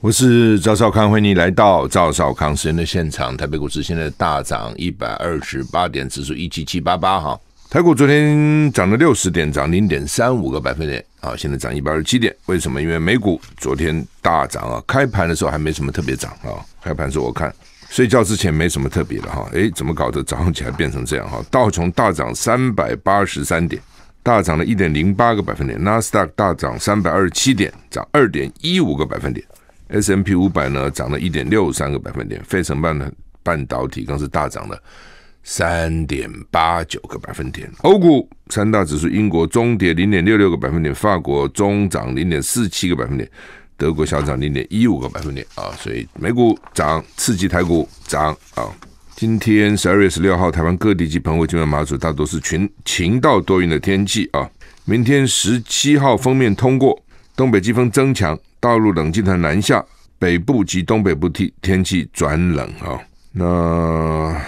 我是赵少康，欢迎你来到赵少康时间的现场。台北股市现在大涨一百二十八点，指数一七七八八哈。台股昨天涨了六十点，涨零点三五个百分点，啊，现在涨一百二十七点。为什么？因为美股昨天大涨啊，开盘的时候还没什么特别涨啊。开盘时我看睡觉之前没什么特别的哈，哎，怎么搞的？早上起来变成这样哈。道琼大涨三百八十三点，大涨了一点零八个百分点。纳斯达克大涨三百二十七点，涨二点一五个百分点。S M P 五百呢涨了一点六三个百分点，费城半的半导体更是大涨了三点八九个百分点。欧股三大指数，英国中跌零点六六个百分点，法国中涨零点四七个百分点，德国小涨零点一五个百分点啊。所以美股涨，刺激台股涨啊。今天十二月十六号，台湾各地及澎湖、金门、马祖大多是晴晴到多云的天气啊。明天十七号封面通过。东北季风增强，大陆冷气团南下，北部及东北部天天气转冷啊。那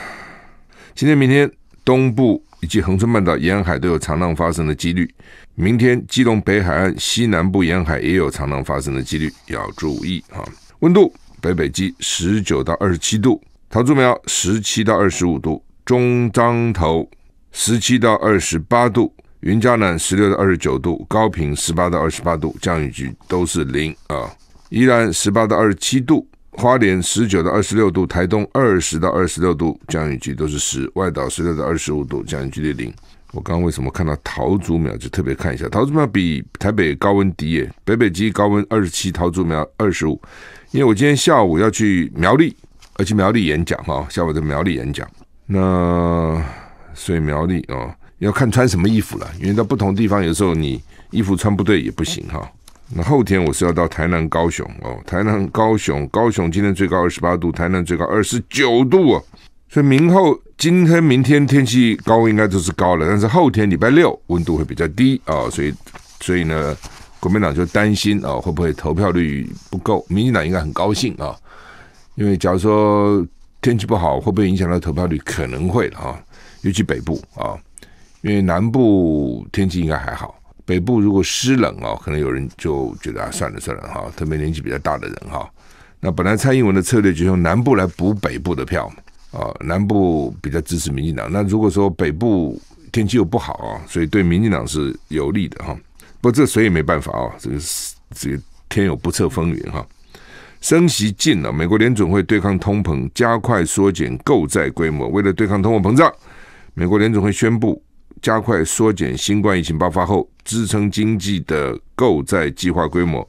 今天、明天，东部以及恒春半岛沿海都有长浪发生的几率。明天，基隆北海岸西南部沿海也有长浪发生的几率，要注意啊。温度：北北基十九到二十七度，桃竹苗十七到二十五度，中彰头十七到二十八度。云嘉南十六到二十九度，高平十八到二十八度，降雨区都是零啊，宜兰十八到二十七度，花莲十九到二十六度，台东二十到二十六度，降雨区都是十，外岛十六到二十五度，降雨区的零。我刚刚为什么看到桃竹苗就特别看一下？桃竹苗比台北高温低耶，北北基高温二十七，桃竹苗二十五。因为我今天下午要去苗栗，要去苗栗演讲哈，下午在苗栗演讲。那所以苗栗啊。要看穿什么衣服了，因为到不同地方，有时候你衣服穿不对也不行哈。那后天我是要到台南、高雄哦，台南、高雄、高雄今天最高二十八度，台南最高二十九度哦。所以明后今天、明天天气高应该都是高了，但是后天礼拜六温度会比较低啊。所以，所以呢，国民党就担心啊，会不会投票率不够？民进党应该很高兴啊，因为假如说天气不好，会不会影响到投票率？可能会啊，尤其北部啊。因为南部天气应该还好，北部如果湿冷哦，可能有人就觉得啊，算了算了哈，特别年纪比较大的人哈。那本来蔡英文的策略就用南部来补北部的票嘛，啊，南部比较支持民进党，那如果说北部天气又不好啊，所以对民进党是有利的哈。不，这谁也没办法啊，这个这个天有不测风云哈。升息近了，美国联准会对抗通膨，加快缩减购债规模。为了对抗通货膨胀，美国联准会宣布。加快缩减新冠疫情爆发后支撑经济的购债计划规模，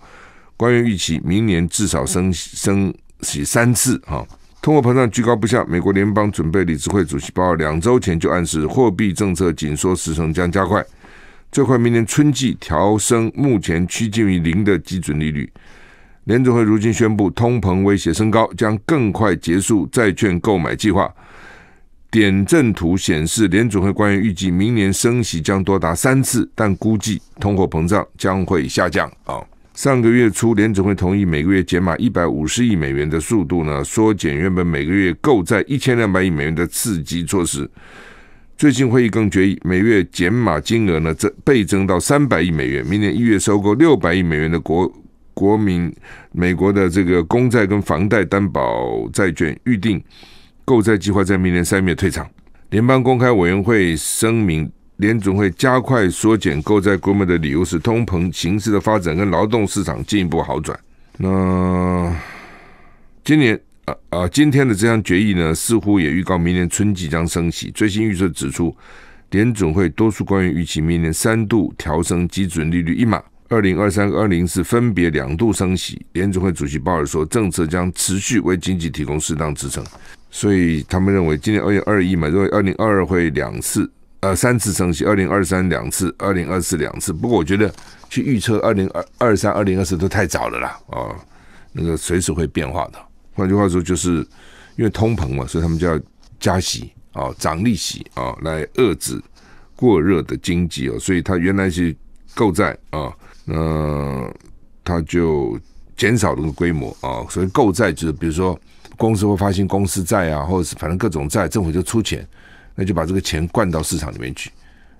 官员预期明年至少升升息三次。哈，通货膨胀居高不下，美国联邦准备理事会主席在两周前就暗示货币政策紧缩时程将加快，最快明年春季调升目前趋近于零的基准利率。联准会如今宣布通膨威胁升高，将更快结束债券购买计划。点阵图显示，联总会官员预计明年升息将多达三次，但估计通货膨胀将会下降。啊，上个月初，联总会同意每个月减码一百五十亿美元的速度呢，缩减原本每个月购债一千两百亿美元的刺激措施。最近会议更决议，每月减码金额呢，增倍增到三百亿美元。明年一月收购六百亿美元的国国民美国的这个公债跟房贷担保债券预定。购债计划在明年三月退场。联邦公开委员会声明，联总会加快缩减购债规模的理由是通膨形势的发展跟劳动市场进一步好转。那今年啊啊，今天的这项决议呢，似乎也预告明年春季将升息。最新预测指出，联总会多数官员预期明年三度调升基准利率一码，二零二三、二零四分别两度升息。联总会主席鲍尔说，政策将持续为经济提供适当支撑。所以他们认为今年二月二一嘛，认为二零二二会两次，呃，三次升息，二零二三两次，二零二四两次。不过我觉得去预测二零二二三、二零二四都太早了啦，啊，那个随时会变化的。换句话说，就是因为通膨嘛，所以他们就要加息，啊，涨利息，啊，来遏制过热的经济哦。所以它原来是购债啊，那它就减少这个规模啊，所以购债就是比如说。公司会发行公司债啊，或者是反正各种债，政府就出钱，那就把这个钱灌到市场里面去。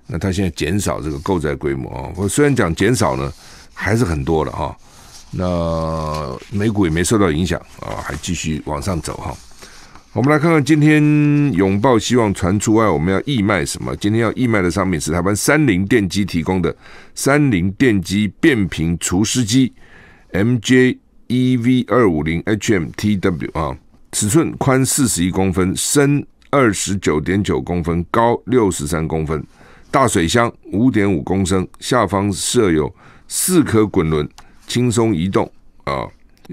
那他现在减少这个购债规模，啊，我虽然讲减少呢，还是很多了哈。那美股也没受到影响啊，还继续往上走哈。我们来看看今天永抱希望传出外，我们要义卖什么？今天要义卖的商品是台湾三菱电机提供的三菱电机变频除湿机 MJEV 二五零 HMTW 啊。尺寸宽四十一公分，深二十九点九公分，高六十三公分，大水箱五点五公升，下方设有四颗滚轮，轻松移动啊。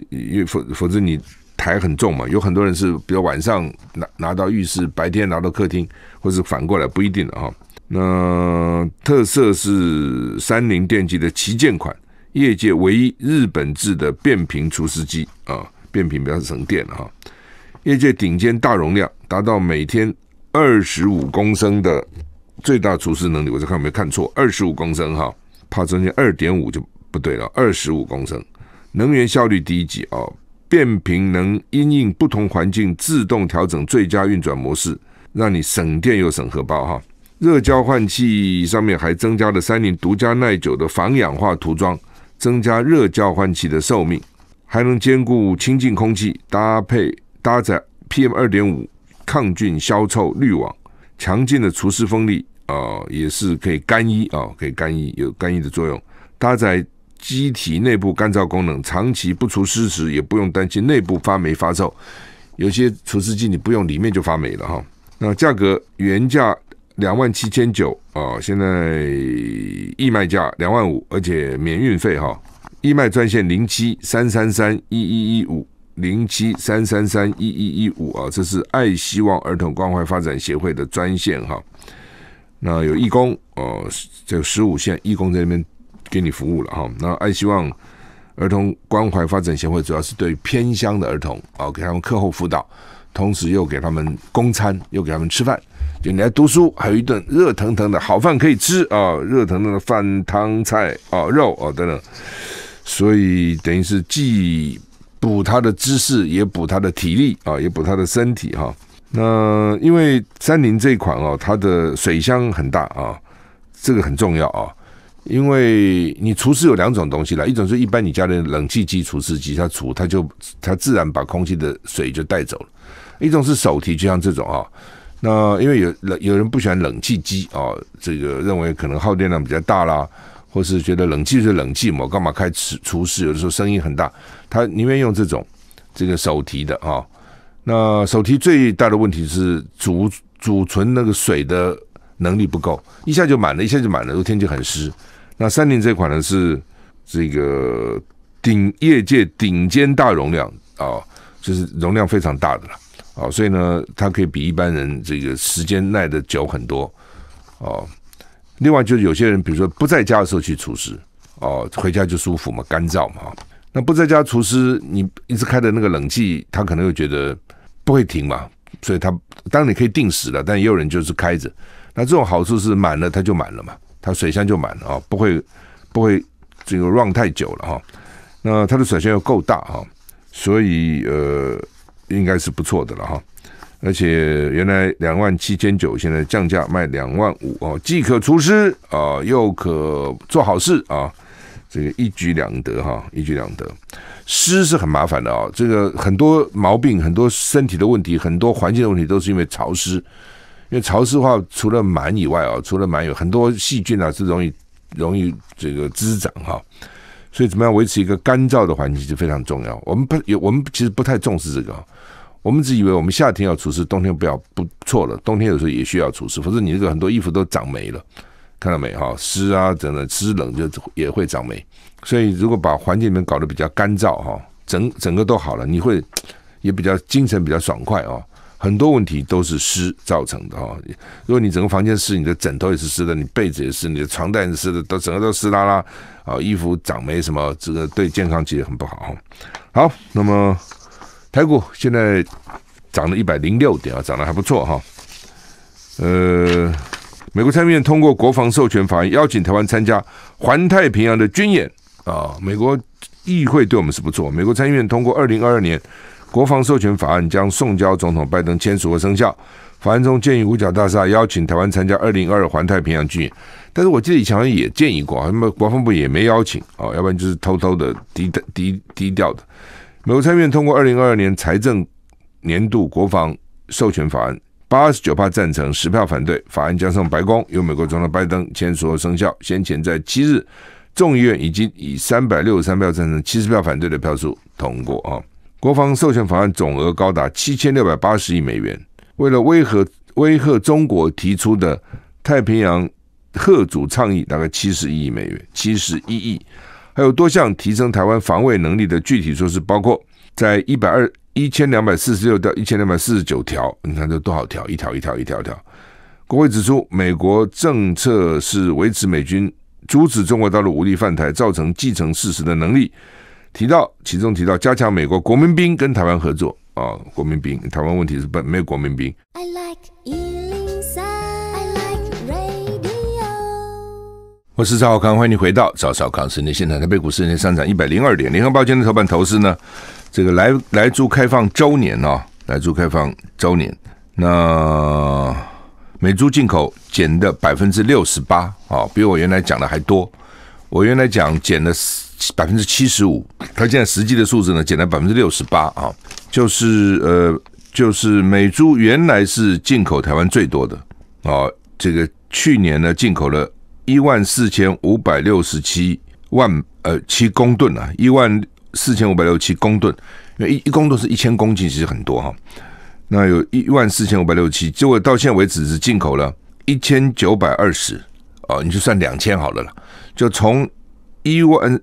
因为否否则你台很重嘛，有很多人是比如晚上拿拿到浴室，白天拿到客厅，或是反过来，不一定的哈。那特色是三菱电机的旗舰款，业界唯一日本制的变频除湿机啊，变频比较省电哈。业界顶尖大容量，达到每天二十五公升的最大除湿能力。我这看有没有看错，二十五公升哈。怕中间二点五就不对了，二十五公升。能源效率低级哦，变频能因应不同环境自动调整最佳运转模式，让你省电又省荷包哈。热交换器上面还增加了三菱独家耐久的防氧化涂装，增加热交换器的寿命，还能兼顾清净空气，搭配。搭载 PM 二点五抗菌消臭滤网，强劲的除湿风力啊，也是可以干衣啊，可以干衣有干衣的作用。搭载机体内部干燥功能，长期不除湿时也不用担心内部发霉发臭。有些除湿机你不用里面就发霉了哈。那价格原价两万七千九啊，现在义卖价两万五，而且免运费哈。义卖专线零七三三三一一一五。零七三三三一一一五啊，这是爱希望儿童关怀发展协会的专线哈。那有义工哦，这十五线义工在那边给你服务了哈。那爱希望儿童关怀发展协会主要是对偏乡的儿童，啊，给他们课后辅导，同时又给他们供餐，又给他们吃饭。就你来读书，还有一顿热腾腾的好饭可以吃啊，热腾腾的饭汤菜啊肉啊等等。所以等于是既补它的知识，也补它的体力啊，也补它的身体哈。那因为三菱这款啊，它的水箱很大啊，这个很重要啊。因为你除湿有两种东西啦，一种是一般你家的冷气机除湿机，它除它就它自然把空气的水就带走了；一种是手提，就像这种啊。那因为有有人不喜欢冷气机啊，这个认为可能耗电量比较大啦。或是觉得冷气是冷气嘛，干嘛开厨厨师？有的时候声音很大，他宁愿用这种这个手提的啊。那手提最大的问题是储储存那个水的能力不够，一下就满了，一下就满了。如天气很湿，那三菱这款呢是这个顶业界顶尖大容量啊，就是容量非常大的了啊，所以呢，它可以比一般人这个时间耐的久很多啊。另外就是有些人，比如说不在家的时候去除湿，哦，回家就舒服嘛，干燥嘛。那不在家除湿，你一直开的那个冷气，他可能会觉得不会停嘛，所以他当你可以定时了，但也有人就是开着。那这种好处是满了它就满了嘛，它水箱就满了啊，不会不会这个 run 太久了哈。那它的水箱又够大哈，所以呃应该是不错的了哈。而且原来两万七千九，现在降价卖两万五哦，既可除湿啊，又可做好事啊，这个一举两得哈，一举两得。湿是很麻烦的啊，这个很多毛病、很多身体的问题、很多环境的问题，都是因为潮湿。因为潮湿的话，除了螨以外啊，除了螨有很多细菌啊，是容易容易这个滋长哈。所以怎么样维持一个干燥的环境就非常重要。我们不有我们其实不太重视这个。我们只以为我们夏天要除湿，冬天不要不错了。冬天有时候也需要除湿，否则你这个很多衣服都长霉了。看到没哈，湿啊，真的湿冷就也会长霉。所以如果把环境里面搞得比较干燥哈，整整个都好了，你会也比较精神，比较爽快哦。很多问题都是湿造成的哈。如果你整个房间湿，你的枕头也是湿的，你被子也是，你的床单是湿的，都整个都湿啦啦啊，衣服长霉什么，这个对健康其实很不好。好，那么。台股现在涨了一百零六点啊，涨得还不错哈。呃，美国参议院通过国防授权法案，邀请台湾参加环太平洋的军演啊。美国议会对我们是不错。美国参议院通过二零二二年国防授权法案，将送交总统拜登签署和生效。法案中建议五角大厦邀请台湾参加二零二环太平洋军演。但是我记得以前也建议过啊，那么国防部也没邀请啊，要不然就是偷偷的低低低调的。美国参院通过二零二二年财政年度国防授权法案，八十九票赞成，十票反对。法案将上白宫，由美国总统拜登签署生效。先前在七日众议院已经以三百六十三票赞成，七十票反对的票数通过啊。国防授权法案总额高达七千六百八十亿美元，为了威吓威吓中国提出的太平洋贺主倡议，大概七十亿美元，七十一亿。还有多项提升台湾防卫能力的具体措施，包括在一百二一千两百四十六到一千两百四十九条，你看这多少条？一条一条一条条。国会指出，美国政策是维持美军阻止中国大陆武力犯台，造成继承事实的能力。提到其中提到加强美国国民兵跟台湾合作啊，国民兵台湾问题是不没有国民兵。我是赵浩康，欢迎你回到赵少康时事现场。台股四天上涨一百零二点。联合报今天的头版头事呢？这个来来猪开放周年哦，来猪开放周年。那美猪进口减的百分之六十八啊，比我原来讲的还多。我原来讲减了百分之七十五，它现在实际的数字呢减了百分之六十八啊。就是呃，就是美猪原来是进口台湾最多的啊，这个去年呢进口了。一万四千五百六十七万呃七公吨啊，一万四千五百六七公吨，因为一一公吨是一千公斤，其实很多哈。那有一万四千五百六十七，结果到现在为止是进口了一千九百二十啊，你就算两千好了啦，就从一万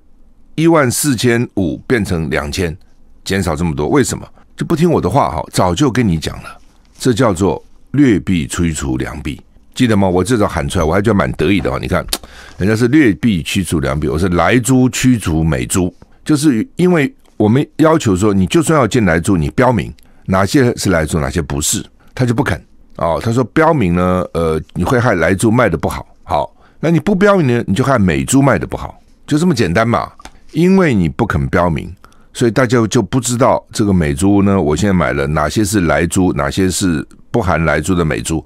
一万四千五变成两千，减少这么多，为什么？就不听我的话哈，早就跟你讲了，这叫做劣币驱逐良币。记得吗？我至少喊出来，我还觉得蛮得意的哦。你看，人家是劣币驱逐良币，我是来猪驱逐美猪，就是因为我们要求说，你就算要进来猪，你标明哪些是来猪，哪些不是，他就不肯。哦，他说标明呢，呃，你会害来猪卖的不好。好，那你不标明呢，你就害美猪卖的不好，就这么简单嘛。因为你不肯标明，所以大家就不知道这个美猪呢，我现在买了哪些是来猪，哪些是不含来猪的美猪。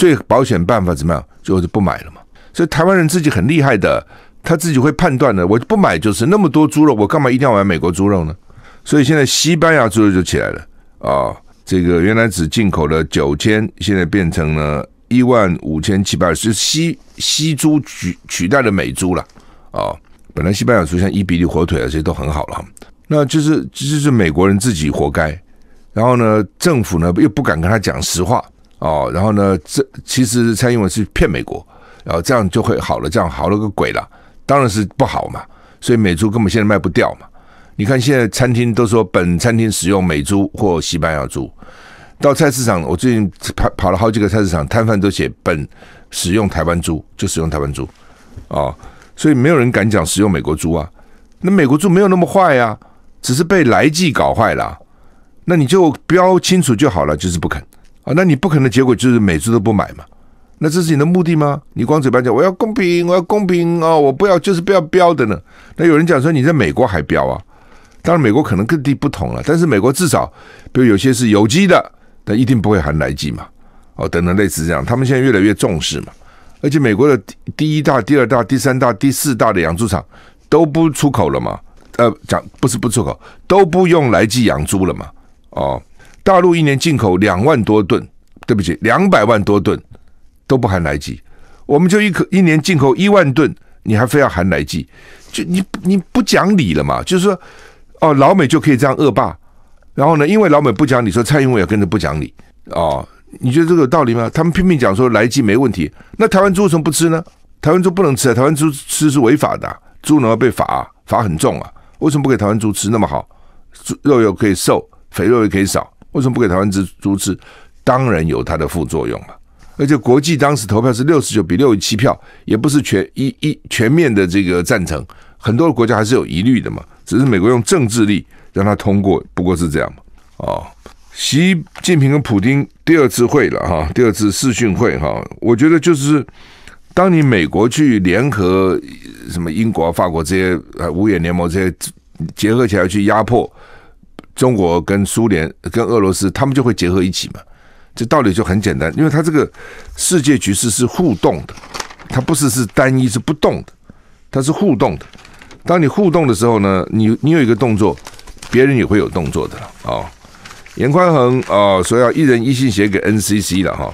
最保险办法怎么样？就是不买了嘛。所以台湾人自己很厉害的，他自己会判断的。我不买就是那么多猪肉，我干嘛一定要买美国猪肉呢？所以现在西班牙猪肉就起来了啊！这个原来只进口了九千，现在变成了一万五千七百二，是西西猪取取代了美猪了啊！本来西班牙猪像伊比利火腿啊，这些都很好了。那就是就是美国人自己活该，然后呢，政府呢又不敢跟他讲实话。哦，然后呢？这其实蔡英文是骗美国，然后这样就会好了，这样好了个鬼啦！当然是不好嘛，所以美猪根本现在卖不掉嘛。你看现在餐厅都说本餐厅使用美猪或西班牙猪，到菜市场我最近跑跑了好几个菜市场，摊贩都写本使用台湾猪，就使用台湾猪。哦，所以没有人敢讲使用美国猪啊。那美国猪没有那么坏啊，只是被来记搞坏了。那你就标清楚就好了，就是不肯。那你不可能结果就是每次都不买嘛？那这是你的目的吗？你光嘴巴讲我要公平，我要公平啊！我不要就是不要标的呢。那有人讲说你在美国还标啊？当然美国可能各地不同了，但是美国至少比如有些是有机的，但一定不会含来剂嘛。哦，等等类似这样，他们现在越来越重视嘛。而且美国的第一大、第二大、第三大、第四大的养猪场都不出口了嘛？呃，讲不是不出口，都不用来剂养猪了嘛？哦。大陆一年进口两万多吨，对不起，两百万多吨都不含来剂，我们就一口一年进口一万吨，你还非要含来剂，就你你不讲理了嘛？就是说，哦，老美就可以这样恶霸，然后呢，因为老美不讲理，说蔡英文也跟着不讲理哦，你觉得这个有道理吗？他们拼命讲说来剂没问题，那台湾猪为什么不吃呢？台湾猪不能吃啊，台湾猪吃是违法的，猪脑要被罚，罚很重啊。为什么不给台湾猪吃那么好？肉又可以瘦，肥肉又可以少。为什么不给台湾资支资？当然有它的副作用了。而且国际当时投票是六十九比六十七票，也不是全一一全面的这个赞成，很多的国家还是有疑虑的嘛。只是美国用政治力让它通过，不过是这样嘛。习近平跟普京第二次会了哈，第二次视讯会哈，我觉得就是当你美国去联合什么英国、法国这些呃五眼联盟这些结合起来去压迫。中国跟苏联跟俄罗斯，他们就会结合一起嘛？这道理就很简单，因为它这个世界局势是互动的，它不是是单一是不动的，它是互动的。当你互动的时候呢，你你有一个动作，别人也会有动作的啊。严宽恒啊，说要一人一信写给 NCC 了哈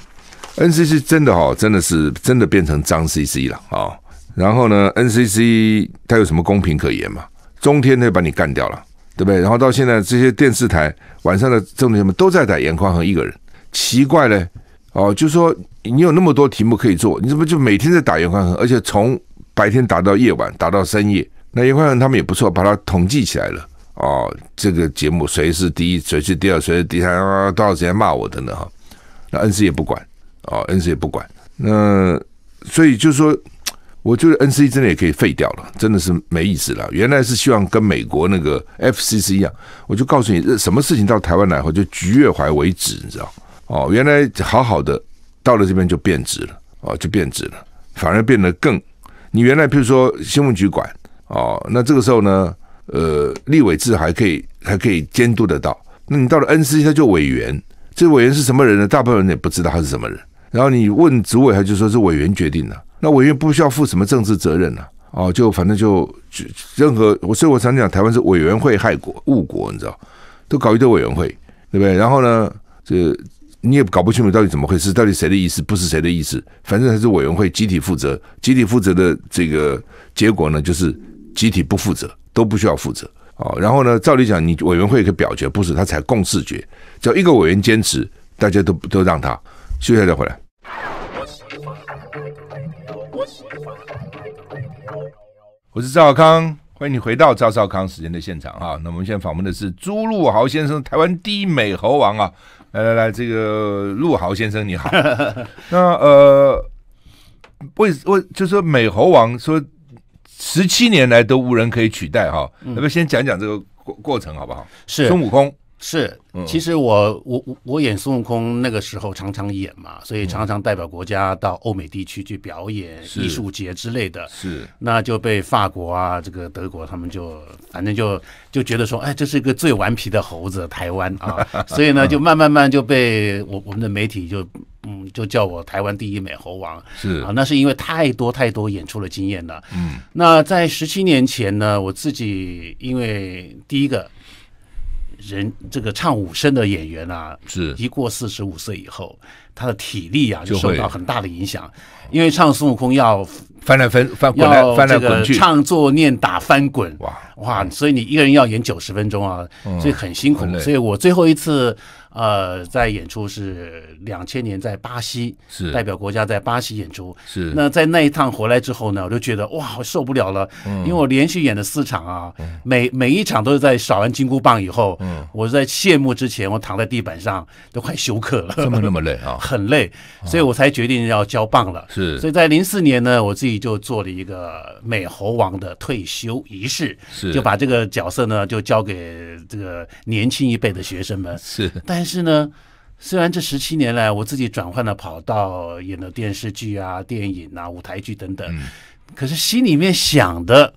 ，NCC 真的哈，真的是真的变成脏 CC 了啊。然后呢，NCC 它有什么公平可言嘛？中天就把你干掉了。对不对？然后到现在，这些电视台晚上的这种节目都在打“严宽恒一个人，奇怪嘞哦，就说你有那么多题目可以做，你怎么就每天在打“严宽恒，而且从白天打到夜晚，打到深夜，那“严宽恒他们也不错，把它统计起来了哦，这个节目谁是第一，谁是第二，谁是第三，多少时间骂我的呢？哈，那恩师也不管啊，恩师也不管。那所以就说。我觉得 N C 真的也可以废掉了，真的是没意思了。原来是希望跟美国那个 F C C 一样，我就告诉你，什么事情到台湾来后就局越怀为止，你知道？哦，原来好好的到了这边就变质了，哦，就变质了，反而变得更。你原来譬如说新闻局管，哦，那这个时候呢，呃，立委制还可以还可以监督得到。那你到了 N C，他就委员，这委员是什么人呢？大部分人也不知道他是什么人。然后你问主委，他就说是委员决定的。那委员不需要负什么政治责任呢？哦，就反正就任何我，所以我常讲台湾是委员会害国误国，你知道？都搞一堆委员会，对不对？然后呢，这你也搞不清楚到底怎么回事，到底谁的意思不是谁的意思？反正还是委员会集体负责，集体负责的这个结果呢，就是集体不负责，都不需要负责。哦，然后呢，照理讲你委员会可以表决不是，他才共视决，只要一个委员坚持，大家都都让他休息再回来。我是赵小康，欢迎你回到赵少康时间的现场哈。那我们现在访问的是朱陆豪先生，台湾第一美猴王啊！来来来，这个陆豪先生你好。那呃，为为就说美猴王说十七年来都无人可以取代哈，那不先讲讲这个过过程好不好？是孙悟空。是，其实我我我演孙悟空那个时候常常演嘛，所以常常代表国家到欧美地区去表演艺术节之类的，是，那就被法国啊，这个德国他们就反正就就觉得说，哎，这是一个最顽皮的猴子，台湾啊，所以呢，就慢慢慢就被我我们的媒体就嗯就叫我台湾第一美猴王，是啊，那是因为太多太多演出了经验了，嗯，那在十七年前呢，我自己因为第一个。人这个唱武生的演员啊，是一过四十五岁以后，他的体力啊就受到很大的影响，因为唱孙悟空要翻来翻翻，来翻来滚去，唱作念打翻滚，哇哇，所以你一个人要演九十分钟啊，所以很辛苦所以我最后一次。呃，在演出是两千年在巴西，是代表国家在巴西演出，是那在那一趟回来之后呢，我就觉得哇我受不了了，嗯，因为我连续演了四场啊，每每一场都是在扫完金箍棒以后，嗯，我在谢幕之前，我躺在地板上都快休克了，这么那么累啊，很累，所以我才决定要交棒了，是，所以在零四年呢，我自己就做了一个美猴王的退休仪式，是，就把这个角色呢就交给这个年轻一辈的学生们，是，但。是呢，虽然这十七年来我自己转换了跑道，演了电视剧啊、电影啊、舞台剧等等，可是心里面想的，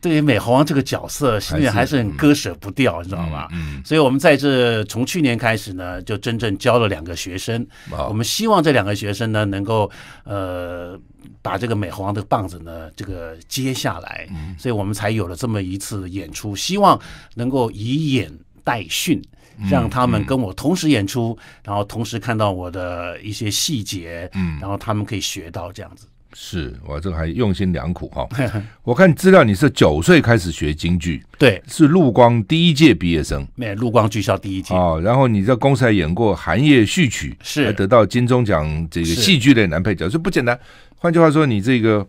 对于美猴王这个角色，心里还是很割舍不掉，你知道吧？嗯，所以我们在这从去年开始呢，就真正教了两个学生。我们希望这两个学生呢，能够呃把这个美猴王的棒子呢这个接下来，所以我们才有了这么一次演出，希望能够以演代训。让他们跟我同时演出，然后同时看到我的一些细节，嗯，然后他们可以学到这样子。是，我这个还用心良苦哈。我看资料，你是九岁开始学京剧，对，是陆光第一届毕业生，没？陆光剧校第一届哦，然后你在公司还演过《寒夜序曲》，是得到金钟奖这个戏剧类男配角，这不简单。换句话说，你这个，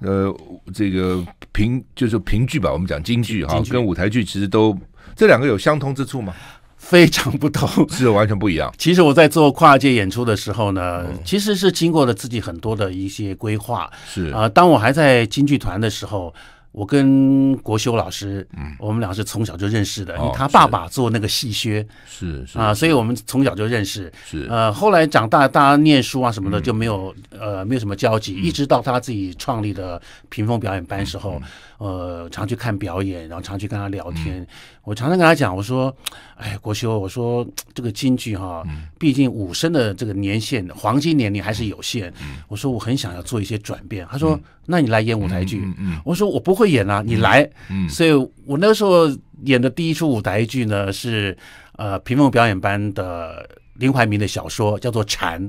呃，这个评就是评剧吧？我们讲京剧哈，跟舞台剧其实都。这两个有相通之处吗？非常不同，是完全不一样。其实我在做跨界演出的时候呢，其实是经过了自己很多的一些规划。是啊，当我还在京剧团的时候，我跟国修老师，嗯，我们俩是从小就认识的。他爸爸做那个戏靴，是是啊，所以我们从小就认识。是啊，后来长大大家念书啊什么的，就没有呃没有什么交集。一直到他自己创立的屏风表演班时候，呃，常去看表演，然后常去跟他聊天。我常常跟他讲，我说：“哎，国修，我说 这个京剧哈，毕竟武生的这个年限黄金年龄还是有限。我说我很想要做一些转变。”他说：“那你来演舞台剧。”我说：“我不会演啊，你来。”所以，我那时候演的第一出舞台剧呢，是呃，平凤表演班的林怀民的小说，叫做《蝉》。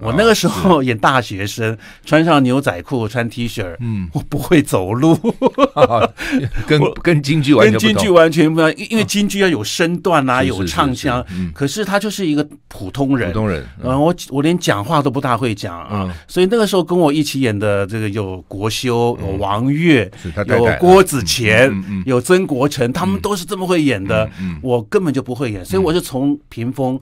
我那个时候演大学生，穿上牛仔裤，穿 T 恤，嗯，我不会走路，跟跟京剧完全不跟京剧完全不一样，因为京剧要有身段啊，有唱腔。可是他就是一个普通人，普通人。嗯，我我连讲话都不大会讲啊，所以那个时候跟我一起演的这个有国修、有王月，有郭子乾、有曾国成，他们都是这么会演的，我根本就不会演，所以我就从屏风。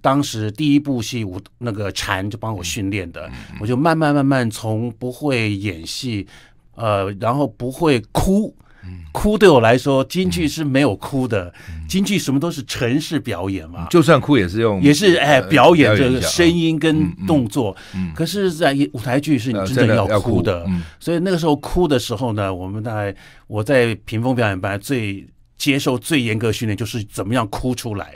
当时第一部戏，舞那个蝉就帮我训练的，我就慢慢慢慢从不会演戏，呃，然后不会哭，哭对我来说，京剧是没有哭的，京剧什么都是程式表演嘛，就算哭也是用也是哎表演这个声音跟动作，可是在舞台剧是你真的要哭的，所以那个时候哭的时候呢，我们在我在屏风表演班最接受最严格训练就是怎么样哭出来。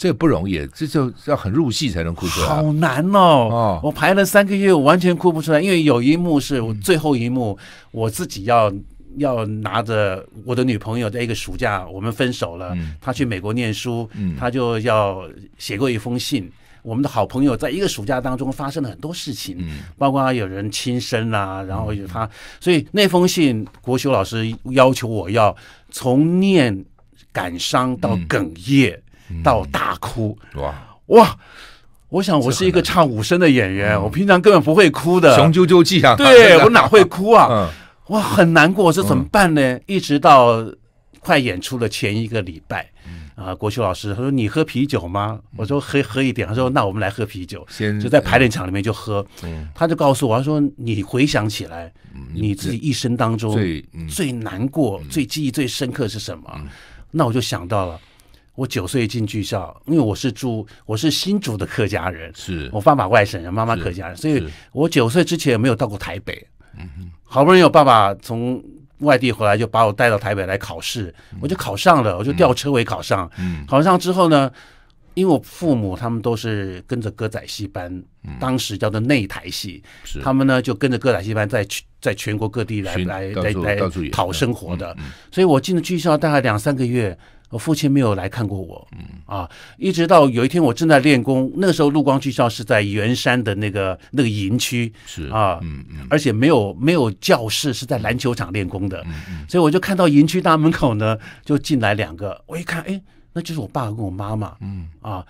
这不容易，这就要很入戏才能哭出来。好难哦！我排了三个月，我完全哭不出来。因为有一幕是我最后一幕，我自己要要拿着我的女朋友在一个暑假，我们分手了，她去美国念书，她就要写过一封信。我们的好朋友在一个暑假当中发生了很多事情，包括有人轻生啦，然后有他，所以那封信，国修老师要求我要从念感伤到哽咽。到大哭哇哇！我想我是一个唱武生的演员，我平常根本不会哭的，雄赳赳气昂。对 我哪会哭啊？哇，很难过，这怎么办呢？一直到快演出的前一个礼拜，啊，国秀老师他说：“你喝啤酒吗？”我说：“喝喝一点。”他说：“那我们来喝啤酒，就在排练场里面就喝。”他就告诉我他说：“你回想起来，你自己一生当中最最难过、最记忆最深刻是什么？”那我就想到了。我九岁进剧校，因为我是住我是新竹的客家人，是我爸爸外省人，妈妈客家人，所以我九岁之前没有到过台北。嗯好不容易有爸爸从外地回来，就把我带到台北来考试，我就考上了，我就吊车尾考上。考上之后呢，因为我父母他们都是跟着歌仔戏班，当时叫做内台戏，他们呢就跟着歌仔戏班在在全国各地来来来来讨生活的，所以我进了剧校大概两三个月。我父亲没有来看过我，嗯啊，一直到有一天我正在练功，那个时候陆光军校是在圆山的那个那个营区，是啊，嗯嗯，而且没有没有教室，是在篮球场练功的，嗯嗯，所以我就看到营区大门口呢，就进来两个，我一看，哎，那就是我爸跟我妈妈，嗯啊，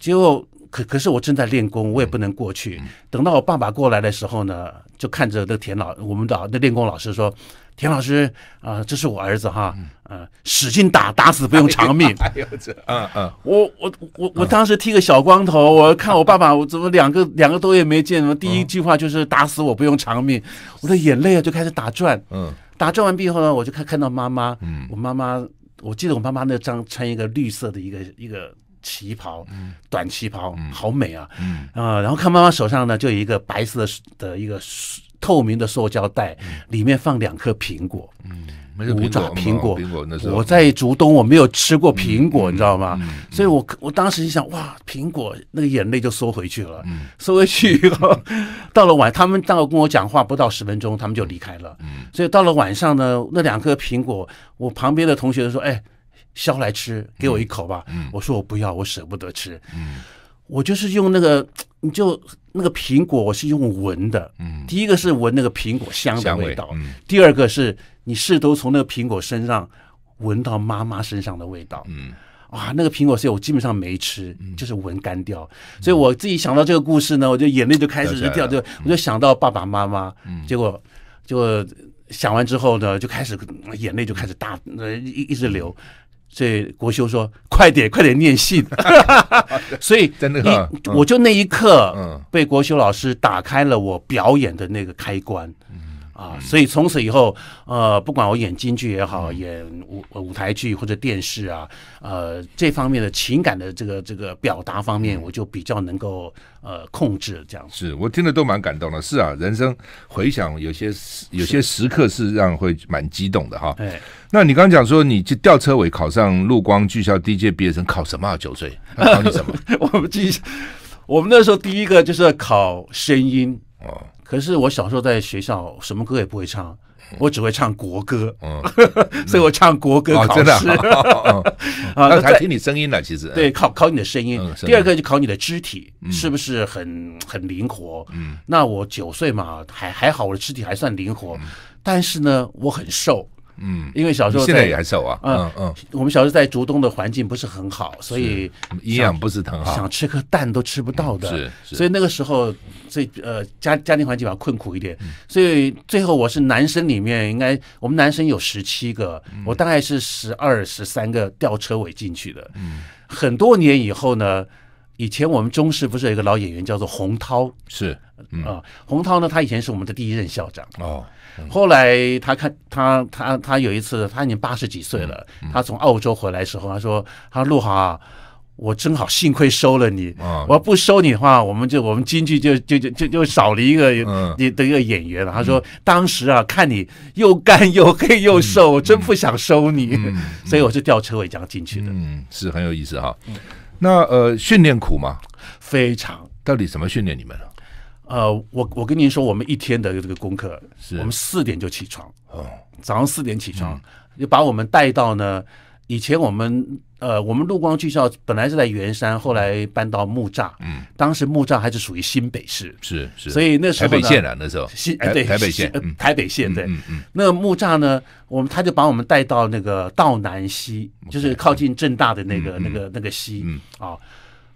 结果可可是我正在练功，我也不能过去，等到我爸爸过来的时候呢，就看着那田老我们的那练功老师说。田老师啊，这是我儿子哈，嗯，使劲打，打死不用偿命。哎呦，这，嗯嗯，我我我我当时剃个小光头，我看我爸爸，我怎么两个两个多月没见，什么第一句话就是打死我不用偿命，我的眼泪啊就开始打转，嗯，打转完毕以后呢，我就看看到妈妈，嗯，我妈妈，我记得我妈妈那张穿一个绿色的一个一个旗袍，嗯，短旗袍，嗯，好美啊，嗯，啊，然后看妈妈手上呢就有一个白色的的一个。透明的塑胶袋里面放两颗苹果，嗯，五爪苹果。苹果，那时候我在竹东，我没有吃过苹果，你知道吗？所以我我当时就想，哇，苹果那个眼泪就缩回去了，嗯，缩回去以后，到了晚，他们到跟我讲话不到十分钟，他们就离开了，嗯，所以到了晚上呢，那两颗苹果，我旁边的同学说，哎，削来吃，给我一口吧，我说我不要，我舍不得吃，嗯，我就是用那个你就。那个苹果我是用闻的，第一个是闻那个苹果香的味道，第二个是你试图从那个苹果身上闻到妈妈身上的味道。嗯，哇，那个苹果是我基本上没吃，就是闻干掉。所以我自己想到这个故事呢，我就眼泪就开始掉，就我就想到爸爸妈妈，结果就想完之后呢，就开始眼泪就开始大，一一直流。这国修说：“快点，快点念信。”所以，一我就那一刻被国修老师打开了我表演的那个开关。啊，所以从此以后，呃，不管我演京剧也好，演舞舞台剧或者电视啊，呃，这方面的情感的这个这个表达方面，我就比较能够呃控制这样。是我听的都蛮感动的，是啊，人生回想有些时有些时刻是让会蛮激动的哈。那你刚刚讲说，你去吊车尾考上陆光剧校第一届毕业生，考什么九岁考你什么？我们记，我们那时候第一个就是考声音哦。可是我小时候在学校什么歌也不会唱，我只会唱国歌，嗯，所以我唱国歌考试，啊，他 听你声音了，其实对考考你的声音，第二个就考你的肢体是不是很很灵活，嗯，那我九岁嘛，还还好，我的肢体还算灵活，但是呢，我很瘦。嗯，因为小时候现在也还瘦啊，嗯嗯，我们小时候在竹东的环境不是很好，所以营养不是很好，想吃颗蛋都吃不到的，是是。所以那个时候，这呃家家庭环境比较困苦一点，所以最后我是男生里面应该，我们男生有十七个，我大概是十二十三个吊车尾进去的。嗯，很多年以后呢，以前我们中视不是有一个老演员叫做洪涛，是啊，洪涛呢，他以前是我们的第一任校长哦。后来他看他他他有一次他已经八十几岁了，他从澳洲回来的时候，他说：“他说陆啊。”我真好幸亏收了你，我要不收你的话，我们就我们京剧就就就就就少了一个你的一个演员。”了。他说：“当时啊，看你又干又黑又瘦，我真不想收你，所以我是吊车尾这样进去的。”嗯，是很有意思哈。那呃，训练苦吗？非常。到底怎么训练你们？呃，我我跟您说，我们一天的这个功课，是我们四点就起床，哦，早上四点起床，就把我们带到呢。以前我们呃，我们陆光剧校本来是在圆山，后来搬到木栅，嗯，当时木栅还是属于新北市，是是，所以那时候台北县的时候，新对台北县，台北县对，嗯嗯，那木栅呢，我们他就把我们带到那个道南溪，就是靠近正大的那个那个那个溪，嗯啊，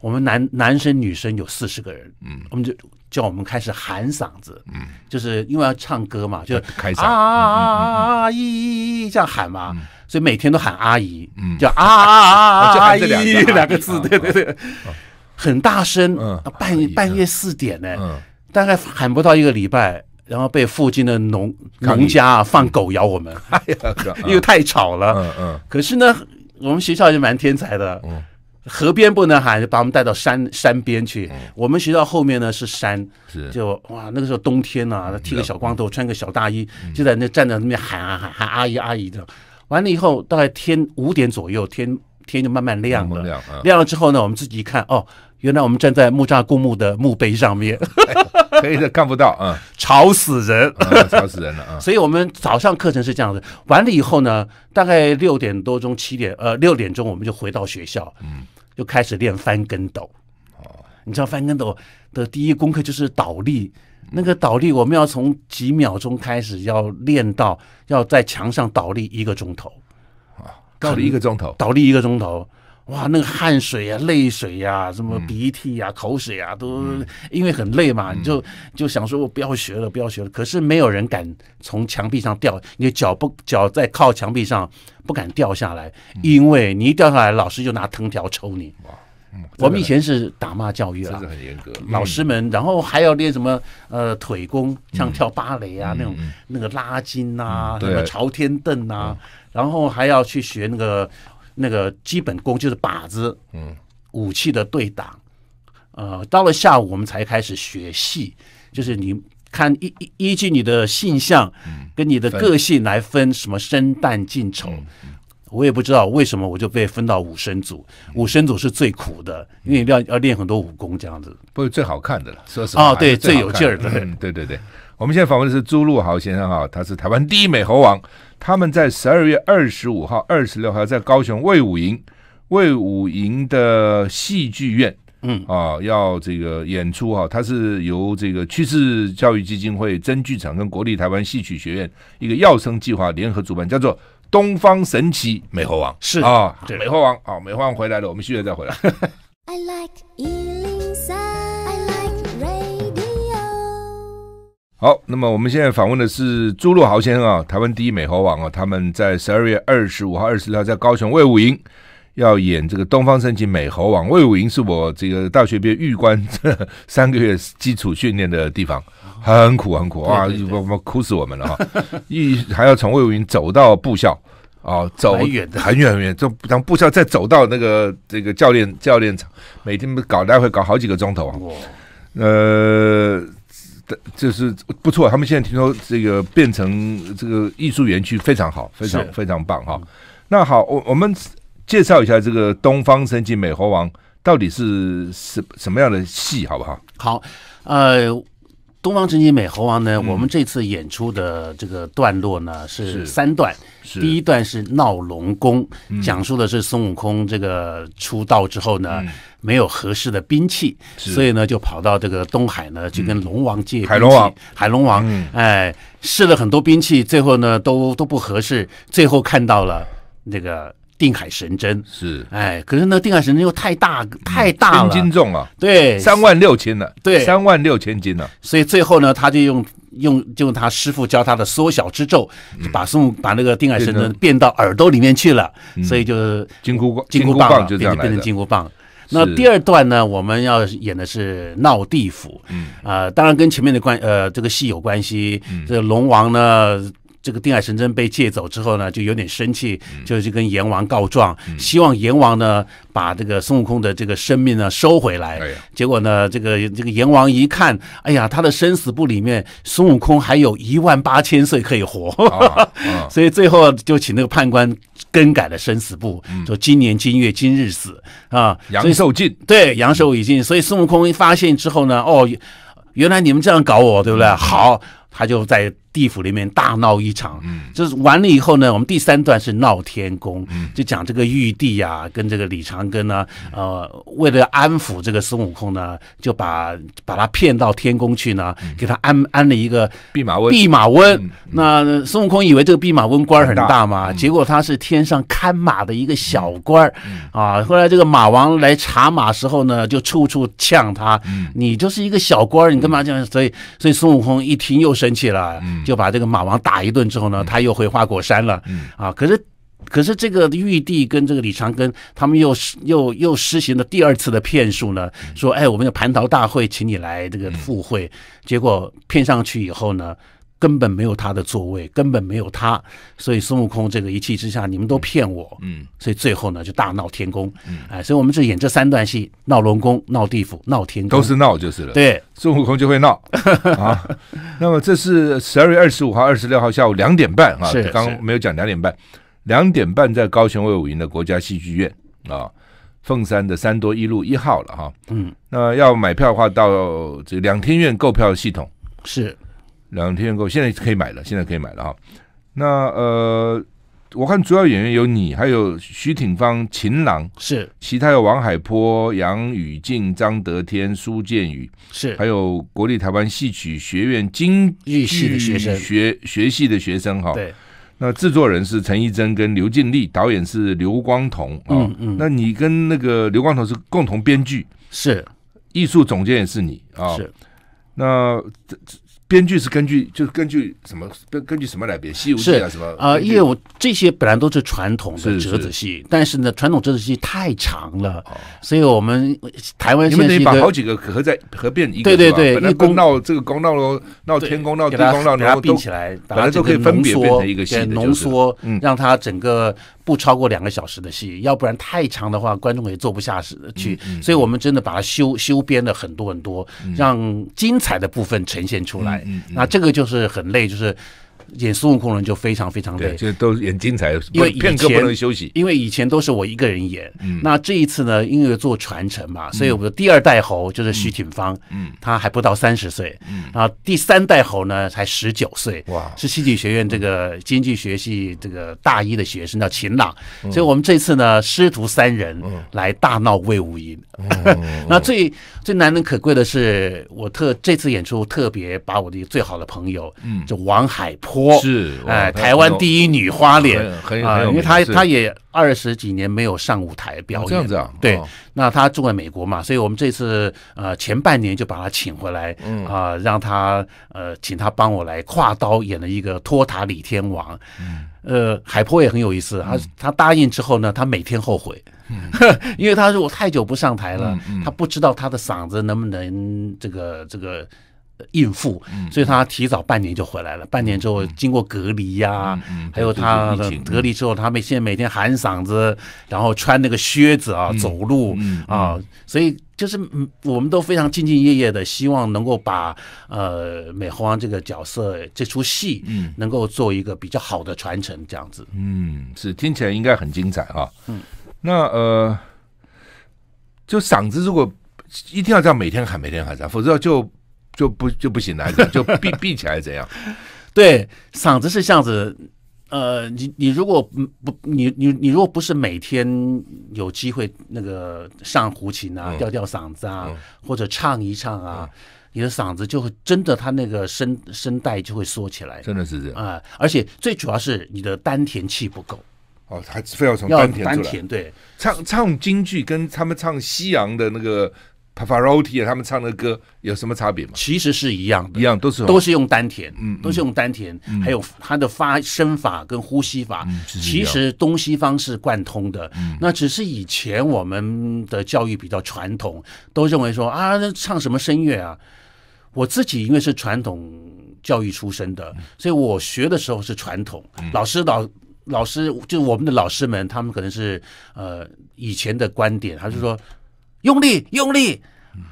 我们男男生女生有四十个人，嗯，我们就。叫我们开始喊嗓子，就是因为要唱歌嘛，就开啊啊啊姨这样喊嘛，所以每天都喊阿姨，叫啊啊啊阿姨两个字，对对对，很大声，半夜半夜四点呢，大概喊不到一个礼拜，然后被附近的农农家放狗咬我们，哎呀，为太吵了，嗯嗯，可是呢，我们学校也蛮天才的，嗯。河边不能喊，就把我们带到山山边去。我们学校后面呢是山，就哇，那个时候冬天啊，剃个小光头，穿个小大衣，就在那站在那边喊啊喊喊阿姨阿姨的。完了以后，大概天五点左右，天天就慢慢亮了。亮了之后呢，我们自己一看哦。原来我们站在木栅公墓的墓碑上面，可以的，看不到啊，吵死人，吵死人了啊！所以我们早上课程是这样的，完了以后呢，大概六点多钟、七点呃六点钟我们就回到学校，嗯，就开始练翻跟斗。哦，你知道翻跟斗的第一功课就是倒立，那个倒立我们要从几秒钟开始要练到要在墙上倒立一个钟头，啊，倒立一个钟头，倒立一个钟头。哇，那个汗水啊、泪水呀、什么鼻涕呀、口水啊，都因为很累嘛，你就就想说，我不要学了，不要学了。可是没有人敢从墙壁上掉，你脚不脚在靠墙壁上不敢掉下来，因为你一掉下来，老师就拿藤条抽你。哇，我们以前是打骂教育啊，很严格。老师们，然后还要练什么呃腿功，像跳芭蕾啊那种，那个拉筋呐，什么朝天凳呐，然后还要去学那个。那个基本功就是靶子，嗯，武器的对打，呃，到了下午我们才开始学戏，就是你看依依依据你的性向，嗯，跟你的个性来分什么生旦净丑，我也不知道为什么我就被分到武生组，武生组是最苦的，因为要要练很多武功这样子，不是最好看的了，说实话啊，对最有劲儿的，对对对。我们现在访问的是朱露豪先生哈，他是台湾第一美猴王。他们在十二月二十五号、二十六号在高雄魏武营魏武营的戏剧院，嗯啊，要这个演出哈。他是由这个趋势教育基金会、真剧场跟国立台湾戏曲学院一个耀生计划联合主办，叫做《东方神奇美猴王》。是啊，美猴王啊，美猴王回来了，我们续集再回来。I like 好，那么我们现在访问的是朱露豪先生啊，台湾第一美猴王啊，他们在十二月二十五号、二十六号在高雄魏武营要演这个东方神起《美猴王》。魏武营是我这个大学毕业预官 三个月基础训练的地方，很苦很苦啊，我们苦死我们了啊！一还要从魏武营走到部校啊，走很远很远，就让部校再走到那个这个教练教练场，每天搞来回搞好几个钟头啊。呃。就是不错，他们现在听说这个变成这个艺术园区非常好，非常非常棒哈。那好，我我们介绍一下这个东方神起美猴王》到底是什什么样的戏，好不好？好，呃。东方传奇美猴王呢？我们这次演出的这个段落呢是三段，第一段是闹龙宫，讲述的是孙悟空这个出道之后呢，没有合适的兵器，所以呢就跑到这个东海呢，去跟龙王借兵器，海龙王，海龙王，哎，试了很多兵器，最后呢都都不合适，最后看到了那个。定海神针是，哎，可是那定海神针又太大太大了，千斤重了，对，三万六千了，对，三万六千斤了，所以最后呢，他就用用就用他师傅教他的缩小之咒，把孙悟把那个定海神针变到耳朵里面去了，所以就是金箍棒，金箍棒就变成金箍棒。那第二段呢，我们要演的是闹地府，啊，当然跟前面的关呃这个戏有关系，这龙王呢。这个定海神针被借走之后呢，就有点生气，就去跟阎王告状，希望阎王呢把这个孙悟空的这个生命呢收回来。结果呢，这个这个阎王一看，哎呀，他的生死簿里面孙悟空还有一万八千岁可以活，所以最后就请那个判官更改了生死簿，说今年今月今日死啊，阳寿尽。对，阳寿已尽。所以孙悟空一发现之后呢，哦，原来你们这样搞我，对不对？好。他就在地府里面大闹一场，就是完了以后呢，我们第三段是闹天宫，就讲这个玉帝呀，跟这个李长庚呢，呃，为了安抚这个孙悟空呢，就把把他骗到天宫去呢，给他安安了一个弼马温。弼马温，那孙悟空以为这个弼马温官很大嘛，结果他是天上看马的一个小官啊，后来这个马王来查马时候呢，就处处呛他，你就是一个小官你干嘛这样？所以，所以孙悟空一听又。生气了，就把这个马王打一顿之后呢，他又回花果山了。啊，可是，可是这个玉帝跟这个李长庚他们又又又施行了第二次的骗术呢，说，哎，我们有蟠桃大会，请你来这个赴会，结果骗上去以后呢。根本没有他的座位，根本没有他，所以孙悟空这个一气之下，你们都骗我，嗯，所以最后呢就大闹天宫，嗯，哎，所以我们这演这三段戏，闹龙宫，闹地府，闹天宫，都是闹就是了，对，孙悟空就会闹 啊。那么这是十二月二十五号、二十六号下午两点半啊，刚刚没有讲两点半，两点半在高雄卫武营的国家戏剧院啊，凤山的三多一路一号了哈，嗯，那要买票的话到这两天院购票系统是。两天够，现在可以买了，现在可以买了哈。那呃，我看主要演员有你，还有徐挺芳、秦朗，是其他有王海波、杨雨静、张德天、苏建宇，是还有国立台湾戏曲学院京剧系的学生，学学系的学生哈。对，那制作人是陈一珍跟刘静丽，导演是刘光同。嗯嗯，那你跟那个刘光同是共同编剧，是艺术总监也是你啊，是那这。编剧是根据，就是根据什么根根据什么来编《西游记》啊什么啊？因为我这些本来都是传统的折子戏，但是呢，传统折子戏太长了，所以我们台湾你们得把好几个合在合变一个对对对，本来闹这个公闹闹天宫闹地宫闹，然后并起来，本来就可以分别变成一个新的，浓缩，嗯、让它整个。不超过两个小时的戏，要不然太长的话，观众也坐不下去。所以，我们真的把它修修编了很多很多，让精彩的部分呈现出来。那这个就是很累，就是。演孙悟空人就非常非常累，就都演精彩，因为片刻不能休息。因为以前都是我一个人演，那这一次呢，因为做传承嘛，所以我们的第二代猴就是徐挺芳，嗯，他还不到三十岁，嗯，然后第三代猴呢才十九岁，哇，是戏剧学院这个经济学系这个大一的学生叫秦朗，所以我们这次呢师徒三人来大闹《魏无影》，那最最难能可贵的是，我特这次演出特别把我的最好的朋友，嗯，就王海波。是哎，台湾第一女花脸，很有很因为她她也二十几年没有上舞台表演，这样子啊？对，那她住在美国嘛，所以我们这次呃前半年就把她请回来，嗯啊，让她呃请她帮我来跨刀演了一个托塔李天王，嗯，呃海波也很有意思，他他答应之后呢，他每天后悔，因为他说我太久不上台了，他不知道他的嗓子能不能这个这个。孕妇，所以他提早半年就回来了。半年之后，经过隔离呀，还有他隔离之后，他们现在每天喊嗓子，然后穿那个靴子啊走路啊，所以就是我们都非常兢兢业业的，希望能够把呃美猴王这个角色这出戏，嗯，能够做一个比较好的传承，这样子。嗯，是听起来应该很精彩哈。嗯，那呃，就嗓子如果一定要这样每天喊，每天喊，否则就。就不就不行了，就闭 闭起来怎样？对，嗓子是这样子。呃，你你如果不你你你如果不是每天有机会那个上胡琴啊，调调嗓子啊，或者唱一唱啊，你的嗓子就会真的，他那个声声带就会缩起来。真的是这样啊！而且最主要是你的丹田气不够哦，还非要从丹田出来。对，唱唱京剧跟他们唱西洋的那个。帕瓦 t 蒂他们唱的歌有什么差别吗？其实是一样的，一样都是都是用丹田，嗯，都是用丹田，还有它的发声法跟呼吸法，其实东西方是贯通的。那只是以前我们的教育比较传统，都认为说啊，唱什么声乐啊？我自己因为是传统教育出身的，所以我学的时候是传统老师老老师就我们的老师们，他们可能是呃以前的观点，他是说。用力用力，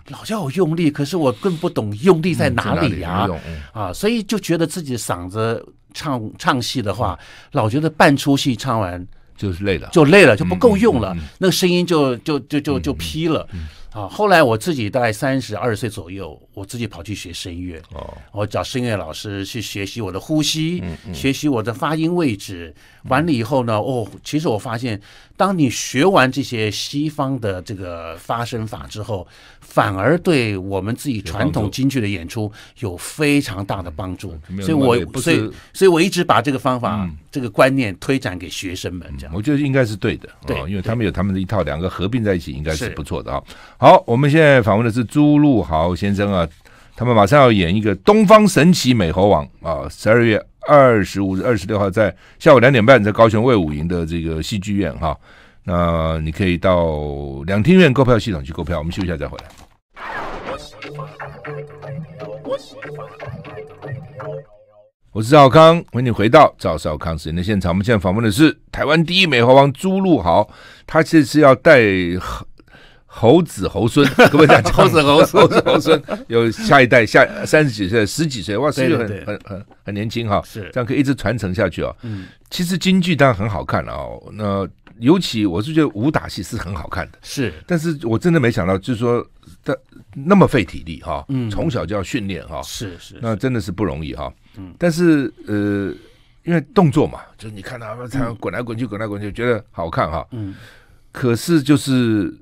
老叫我用力，可是我更不懂用力在哪里呀，啊，所以就觉得自己嗓子唱唱戏的话，老觉得半出戏唱完就是累了，就累了就不够用了，那个声音就就就就就劈了，啊，后来我自己大概三十二岁左右，我自己跑去学声乐，哦，我找声乐老师去学习我的呼吸，学习我的发音位置。完了以后呢？哦，其实我发现，当你学完这些西方的这个发声法之后，反而对我们自己传统京剧的演出有非常大的帮助。所以我所以所以我一直把这个方法、这个观念推展给学生们。这样，我觉得应该是对的。对，因为他们有他们的一套，两个合并在一起，应该是不错的啊。好，我们现在访问的是朱路豪先生啊。他们马上要演一个《东方神奇美猴王》啊，十二月二十五日、二十六号在下午两点半在高雄魏武营的这个戏剧院哈，那你可以到两厅院购票系统去购票。我们休息一下再回来。我是赵康，欢迎你回到赵少康验的现场。我们现在访问的是台湾第一美猴王朱露豪，他这次要带。猴子猴孙，各位讲猴子猴孙？猴子猴孙 有下一代，下三十几岁、十几岁，哇，所以很很很很年轻哈，是这样可以一直传承下去啊。嗯，其实京剧当然很好看了啊，那尤其我是觉得武打戏是很好看的。是，但是我真的没想到，就是说他那么费体力哈，嗯，从小就要训练哈。是是，那真的是不容易哈。嗯，但是呃，因为动作嘛，就是你看他他滚来滚去，滚来滚去，觉得好看哈。嗯，可是就是。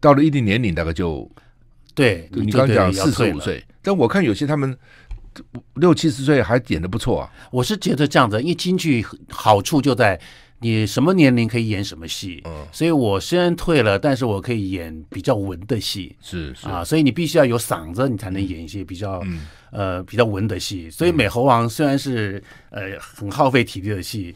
到了一定年龄，大概就对。你刚讲四十五岁，但我看有些他们六七十岁还演的不错啊。我是觉得这样子，因为京剧好处就在你什么年龄可以演什么戏。嗯，所以我虽然退了，但是我可以演比较文的戏。是啊，所以你必须要有嗓子，你才能演一些比较呃比较文的戏。所以《美猴王》虽然是呃很耗费体力的戏。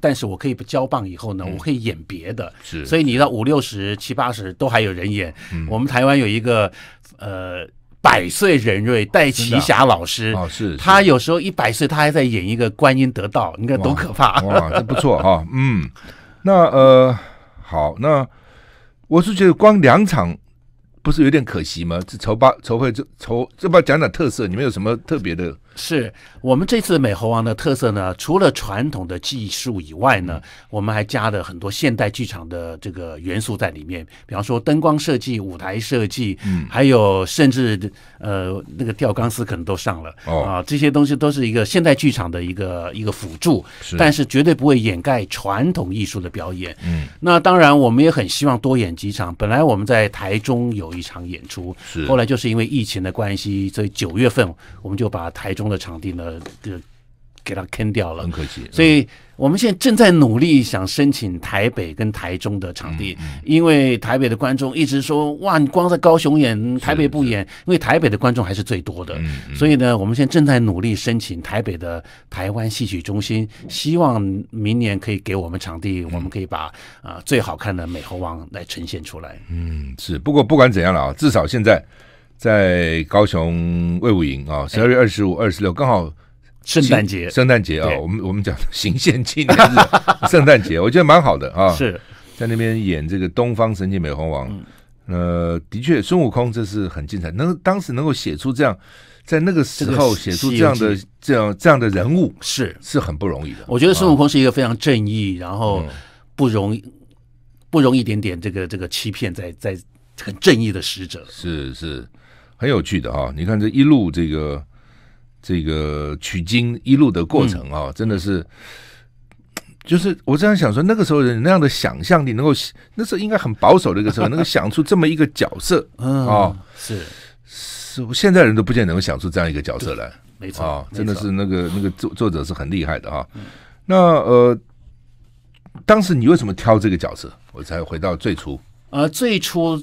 但是我可以不交棒以后呢，我可以演别的，是，所以你到五六十、七八十都还有人演。我们台湾有一个呃百岁人瑞戴奇霞老师，哦是，他有时候一百岁他还在演一个观音得道，你看多可怕，不错啊，嗯，那呃好，那我是觉得光两场不是有点可惜吗？这筹八筹会这筹这把讲讲特色，你们有什么特别的？是我们这次《美猴王》的特色呢，除了传统的技术以外呢，我们还加了很多现代剧场的这个元素在里面。比方说灯光设计、舞台设计，嗯，还有甚至呃那个吊钢丝可能都上了，哦啊这些东西都是一个现代剧场的一个一个辅助，是，但是绝对不会掩盖传统艺术的表演。嗯，那当然我们也很希望多演几场。本来我们在台中有一场演出，是，后来就是因为疫情的关系，所以九月份我们就把台中。的场地呢，就给它坑掉了，很可惜。所以我们现在正在努力想申请台北跟台中的场地，因为台北的观众一直说：“哇，你光在高雄演，台北不演。”因为台北的观众还是最多的。所以呢，我们现在正在努力申请台北的台湾戏曲中心，希望明年可以给我们场地，我们可以把啊最好看的《美猴王》来呈现出来。嗯，是。不过不管怎样了啊，至少现在。在高雄魏武营啊，十二月二十五、二十六，刚好圣诞节。圣诞节啊，我们我们讲行宪纪念日，圣诞节，我觉得蛮好的啊。是，在那边演这个《东方神奇美猴王》，呃，的确孙悟空这是很精彩，能当时能够写出这样，在那个时候写出这样的这样这样的人物，是是很不容易的。我觉得孙悟空是一个非常正义，然后不容易不容一点点这个这个欺骗在在。很正义的使者是是，很有趣的哈。你看这一路这个这个取经一路的过程啊，真的是，就是我这样想说，那个时候人那样的想象力，能够那时候应该很保守的一个时候，能够想出这么一个角色，嗯啊，是是，现在人都不见得能想出这样一个角色来，没错，真的是那个那个作作者是很厉害的啊。那呃，当时你为什么挑这个角色？我才回到最初。呃，最初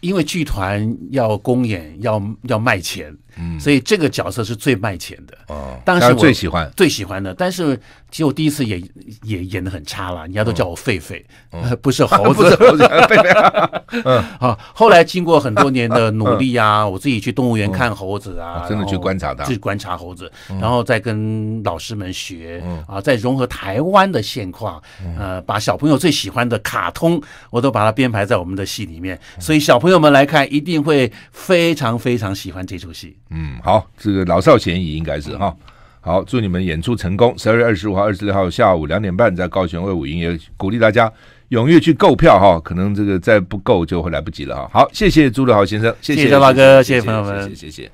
因为剧团要公演，要要卖钱。所以这个角色是最卖钱的。哦，当时我最喜欢最喜欢的，但是其实我第一次也也演的很差啦，人家都叫我狒狒，不是猴子。猴子 狒狒。嗯，好，后来经过很多年的努力啊，我自己去动物园看猴子啊，真的去观察它，去观察猴子，然后再跟老师们学啊，再融合台湾的现况，呃，把小朋友最喜欢的卡通我都把它编排在我们的戏里面，所以小朋友们来看一定会非常非常喜欢这出戏。嗯，好，这个老少咸宜应该是哈，好，祝你们演出成功。十二月二十五号、二十六号下午两点半在高雄威武营乐，鼓励大家踊跃去购票哈，可能这个再不够就会来不及了哈。好，谢谢朱德豪先生，谢谢大哥，谢谢朋友们，谢谢。